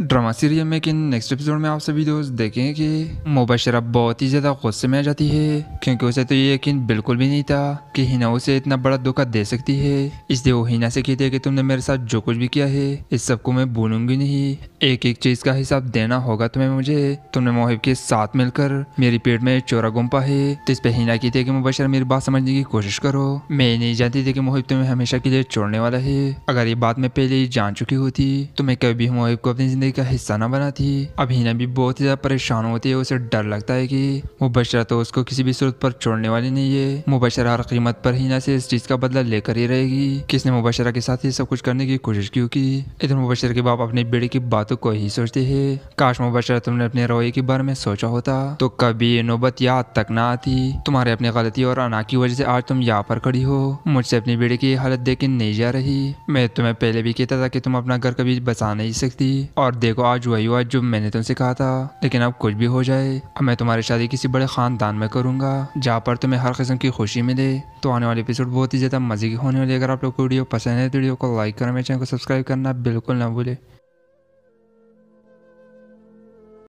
drama serial में लेकिन next episode में आप सभी दोस्त देखें कि मुबशरा बहुत ही ज़्यादा गुस्से में आ जाती है क्योंकि उसे तो ये यकीन बिल्कुल भी नहीं था कि हिना उसे इतना बड़ा धोखा दे सकती है इसलिए वो हिना से कहती है कि तुमने मेरे साथ जो कुछ भी किया है इस सबको मैं भूलूंगी नहीं एक एक चीज़ का हिसाब देना होगा तुम्हें मुझे तुमने मोहिब के साथ मिलकर मेरी पेट में चोरा गुम्पा है तो इस पर हिना कहती है कि मुबशरा मेरी बात समझने की कोशिश करो मैं नहीं जानती थी कि मोहिब तुम्हें हमेशा के लिए छोड़ने वाला है अगर ये बात मैं पहले ही जान चुकी होती तो मैं कभी मोहिब को अपनी जिंदगी का हिस्सा न बनाती अब हीना भी बहुत ही ज्यादा परेशान होती है उसे डर लगता है कि मुबशरा तो उसको किसी भी सूरत पर छोड़ने वाली नहीं है मुबशरा हर कीमत पर हीना से इस चीज का बदला लेकर ही रहेगी किसने मुबशरा के साथ ये सब कुछ करने की कोशिश की इधर मुबशर के बाप अपनी बेटे की बातों को ही सोचते है काश मुबशरा तुमने अपने रोए के बारे में सोचा होता तो कभी ये नौबत याद तक ना आती तुम्हारे अपनी गलती और अना की वजह से आज तुम यहाँ पर खड़ी हो मुझसे अपनी बेटे की हालत देख नहीं जा रही मैं तुम्हें पहले भी कहता था कि तुम अपना घर कभी बचा नहीं सकती और और देखो आज वही हुआ जो मैंने तुमसे कहा था लेकिन अब कुछ भी हो जाए अब मैं तुम्हारी शादी किसी बड़े खानदान में करूंगा जहाँ पर तुम्हें हर किस्म की खुशी मिले तो आने वाले एपिसोड बहुत ही ज़्यादा मजे की होने वाली अगर आप लोग को वीडियो पसंद है तो वीडियो को लाइक करना मेरे चैनल को सब्सक्राइब करना बिल्कुल ना भूले